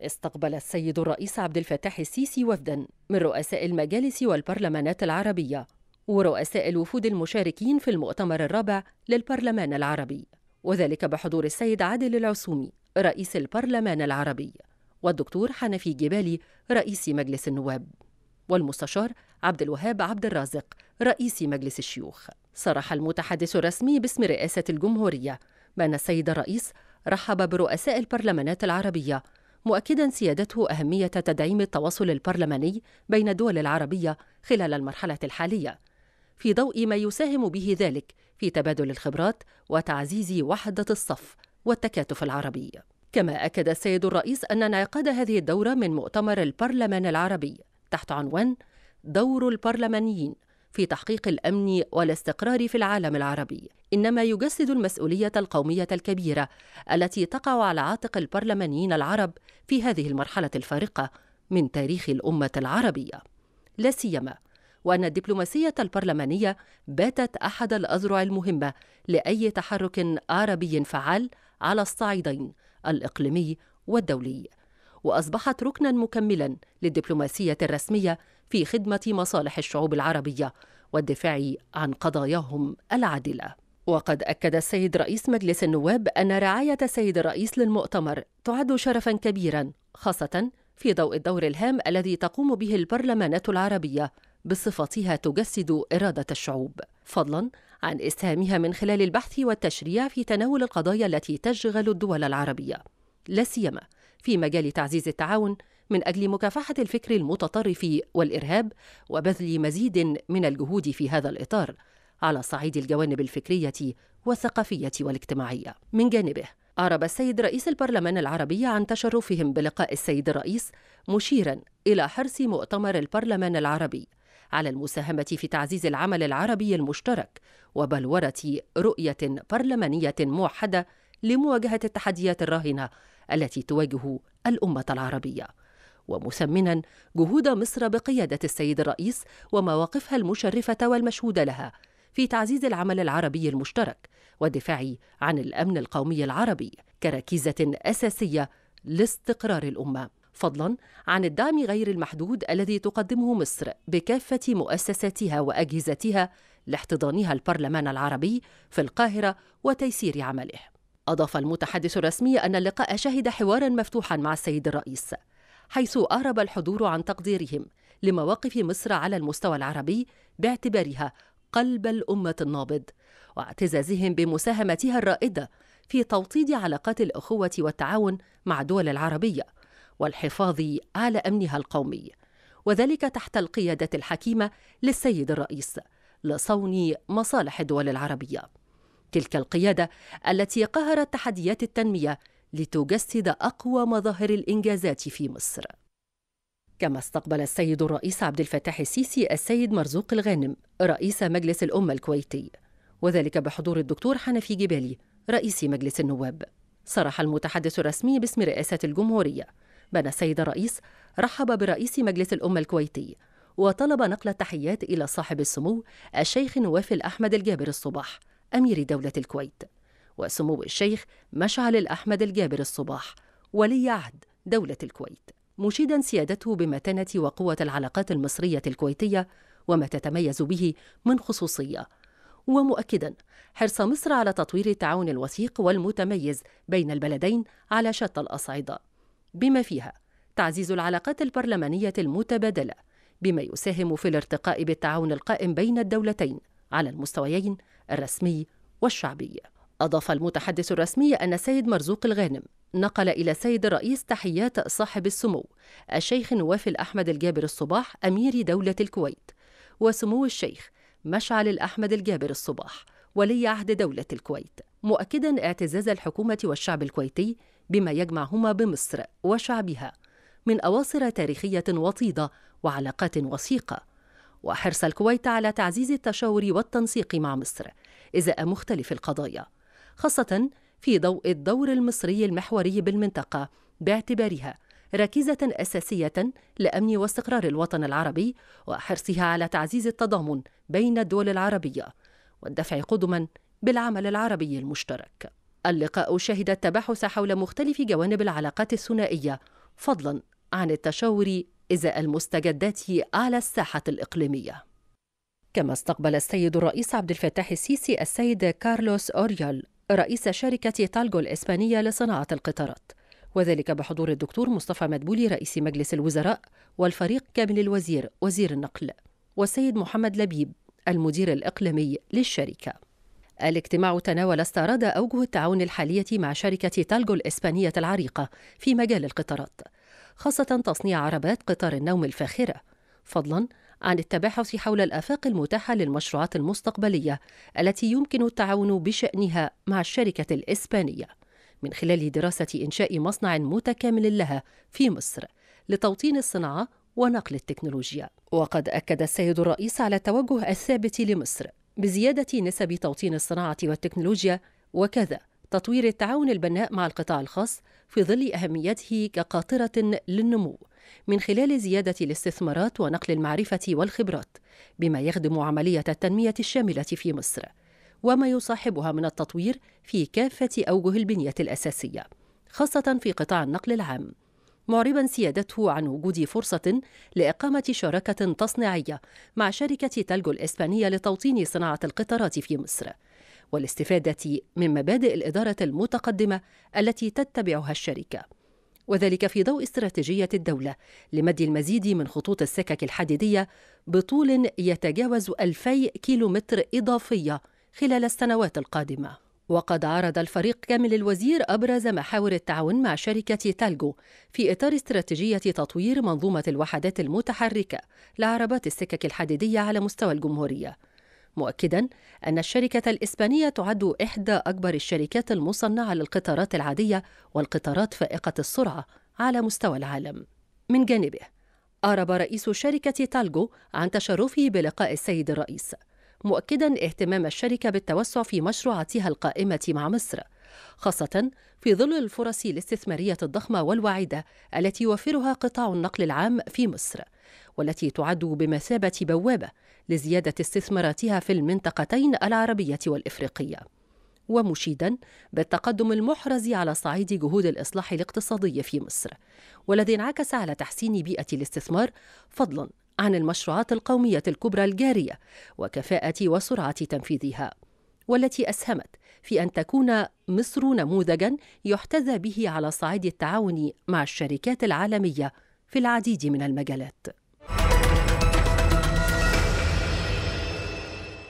استقبل السيد الرئيس عبد الفتاح السيسي وفدا من رؤساء المجالس والبرلمانات العربية ورؤساء الوفود المشاركين في المؤتمر الرابع للبرلمان العربي وذلك بحضور السيد عادل العسومي رئيس البرلمان العربي والدكتور حنفي جبالي رئيس مجلس النواب والمستشار عبد الوهاب عبد الرازق رئيس مجلس الشيوخ صرح المتحدث الرسمي باسم رئاسة الجمهورية بأن السيد الرئيس رحب برؤساء البرلمانات العربية مؤكدا سيادته أهمية تدعيم التواصل البرلماني بين الدول العربية خلال المرحلة الحالية في ضوء ما يساهم به ذلك في تبادل الخبرات وتعزيز وحدة الصف والتكاتف العربي كما أكد السيد الرئيس أن انعقاد هذه الدورة من مؤتمر البرلمان العربي تحت عنوان دور البرلمانيين في تحقيق الامن والاستقرار في العالم العربي انما يجسد المسؤوليه القوميه الكبيره التي تقع على عاتق البرلمانيين العرب في هذه المرحله الفارقه من تاريخ الامه العربيه لا سيما وان الدبلوماسيه البرلمانيه باتت احد الاذرع المهمه لاي تحرك عربي فعال على الصعيدين الاقليمي والدولي واصبحت ركنا مكملا للدبلوماسيه الرسميه في خدمه مصالح الشعوب العربيه والدفاع عن قضاياهم العادله وقد أكد السيد رئيس مجلس النواب أن رعاية السيد الرئيس للمؤتمر تعد شرفا كبيرا خاصة في ضوء الدور الهام الذي تقوم به البرلمانات العربية بصفتها تجسد إرادة الشعوب فضلا عن إسهامها من خلال البحث والتشريع في تناول القضايا التي تشغل الدول العربية لا سيما في مجال تعزيز التعاون من أجل مكافحة الفكر المتطرف والإرهاب وبذل مزيد من الجهود في هذا الإطار على صعيد الجوانب الفكرية والثقافية والاجتماعية. من جانبه، أعرب السيد رئيس البرلمان العربي عن تشرفهم بلقاء السيد الرئيس مشيرا إلى حرص مؤتمر البرلمان العربي على المساهمة في تعزيز العمل العربي المشترك وبلورة رؤية برلمانية موحدة لمواجهة التحديات الراهنة التي تواجه الأمة العربية. ومثمنا جهود مصر بقيادة السيد الرئيس ومواقفها المشرفة والمشهود لها في تعزيز العمل العربي المشترك والدفاع عن الأمن القومي العربي كركيزة أساسية لاستقرار الأمة فضلا عن الدعم غير المحدود الذي تقدمه مصر بكافة مؤسساتها وأجهزتها لاحتضانها البرلمان العربي في القاهرة وتيسير عمله أضاف المتحدث الرسمي أن اللقاء شهد حوارا مفتوحا مع السيد الرئيس حيث أهرب الحضور عن تقديرهم لمواقف مصر على المستوى العربي باعتبارها قلب الأمة النابض واعتزازهم بمساهمتها الرائدة في توطيد علاقات الأخوة والتعاون مع الدول العربية والحفاظ على أمنها القومي وذلك تحت القيادة الحكيمة للسيد الرئيس لصون مصالح الدول العربية تلك القيادة التي قهرت تحديات التنمية لتجسد أقوى مظاهر الإنجازات في مصر كما استقبل السيد الرئيس عبد الفتاح السيسي السيد مرزوق الغانم رئيس مجلس الأمة الكويتي وذلك بحضور الدكتور حنفي جبالي رئيس مجلس النواب صرح المتحدث الرسمي باسم رئاسة الجمهورية بأن السيد الرئيس رحب برئيس مجلس الأمة الكويتي وطلب نقل التحيات إلى صاحب السمو الشيخ نواف الأحمد الجابر الصباح أمير دولة الكويت وسمو الشيخ مشعل الأحمد الجابر الصباح ولي عهد دولة الكويت مشيدا سيادته بمتانة وقوة العلاقات المصرية الكويتية وما تتميز به من خصوصية ومؤكدا حرص مصر على تطوير التعاون الوثيق والمتميز بين البلدين على شتى الأصعدة بما فيها تعزيز العلاقات البرلمانية المتبادلة بما يساهم في الارتقاء بالتعاون القائم بين الدولتين على المستويين الرسمي والشعبي أضاف المتحدث الرسمي أن السيد مرزوق الغانم نقل إلى السيد الرئيس تحيات صاحب السمو الشيخ نواف الأحمد الجابر الصباح أمير دولة الكويت وسمو الشيخ مشعل الأحمد الجابر الصباح ولي عهد دولة الكويت مؤكدا اعتزاز الحكومة والشعب الكويتي بما يجمعهما بمصر وشعبها من أواصر تاريخية وطيدة وعلاقات وثيقة وحرص الكويت على تعزيز التشاور والتنسيق مع مصر إزاء مختلف القضايا خاصة في ضوء الدور المصري المحوري بالمنطقة باعتبارها ركيزة أساسية لأمن واستقرار الوطن العربي وحرصها على تعزيز التضامن بين الدول العربية والدفع قدما بالعمل العربي المشترك. اللقاء شهد التباحث حول مختلف جوانب العلاقات الثنائية فضلا عن التشاور إزاء المستجدات على الساحة الإقليمية. كما استقبل السيد الرئيس عبد الفتاح السيسي السيد كارلوس أوريال رئيس شركة تالجو الإسبانية لصناعة القطارات وذلك بحضور الدكتور مصطفى مدبولي رئيس مجلس الوزراء والفريق كامل الوزير وزير النقل والسيد محمد لبيب المدير الإقليمي للشركة الاجتماع تناول استعراض أوجه التعاون الحالية مع شركة تالجو الإسبانية العريقة في مجال القطارات خاصة تصنيع عربات قطار النوم الفاخرة فضلا عن التباحث حول الآفاق المتاحة للمشروعات المستقبلية التي يمكن التعاون بشأنها مع الشركة الإسبانية من خلال دراسة إنشاء مصنع متكامل لها في مصر لتوطين الصناعة ونقل التكنولوجيا وقد أكد السيد الرئيس على التوجه الثابت لمصر بزيادة نسب توطين الصناعة والتكنولوجيا وكذا تطوير التعاون البناء مع القطاع الخاص في ظل أهميته كقاطرة للنمو من خلال زيادة الاستثمارات ونقل المعرفة والخبرات بما يخدم عملية التنمية الشاملة في مصر وما يصاحبها من التطوير في كافة أوجه البنية الأساسية خاصة في قطاع النقل العام معربا سيادته عن وجود فرصة لإقامة شراكة تصنيعية مع شركة تلجو الإسبانية لتوطين صناعة القطارات في مصر والاستفادة من مبادئ الإدارة المتقدمة التي تتبعها الشركة وذلك في ضوء استراتيجية الدولة لمد المزيد من خطوط السكك الحديدية بطول يتجاوز 2000 كيلومتر إضافية خلال السنوات القادمة وقد عرض الفريق كامل الوزير أبرز محاور التعاون مع شركة تالجو في إطار استراتيجية تطوير منظومة الوحدات المتحركة لعربات السكك الحديدية على مستوى الجمهورية مؤكدا أن الشركة الإسبانية تعد إحدى أكبر الشركات المصنعة للقطارات العادية والقطارات فائقة السرعة على مستوى العالم. من جانبه، أعرب رئيس شركة تالجو عن تشرفه بلقاء السيد الرئيس، مؤكدا اهتمام الشركة بالتوسع في مشروعاتها القائمة مع مصر خاصة في ظل الفرص الاستثمارية الضخمة والواعده التي يوفرها قطاع النقل العام في مصر والتي تعد بمثابة بوابة لزيادة استثماراتها في المنطقتين العربية والإفريقية ومشيدا بالتقدم المحرز على صعيد جهود الإصلاح الاقتصادي في مصر والذي انعكس على تحسين بيئة الاستثمار فضلا عن المشروعات القومية الكبرى الجارية وكفاءة وسرعة تنفيذها، والتي أسهمت في أن تكون مصر نموذجا يحتذى به على صعيد التعاون مع الشركات العالمية في العديد من المجالات.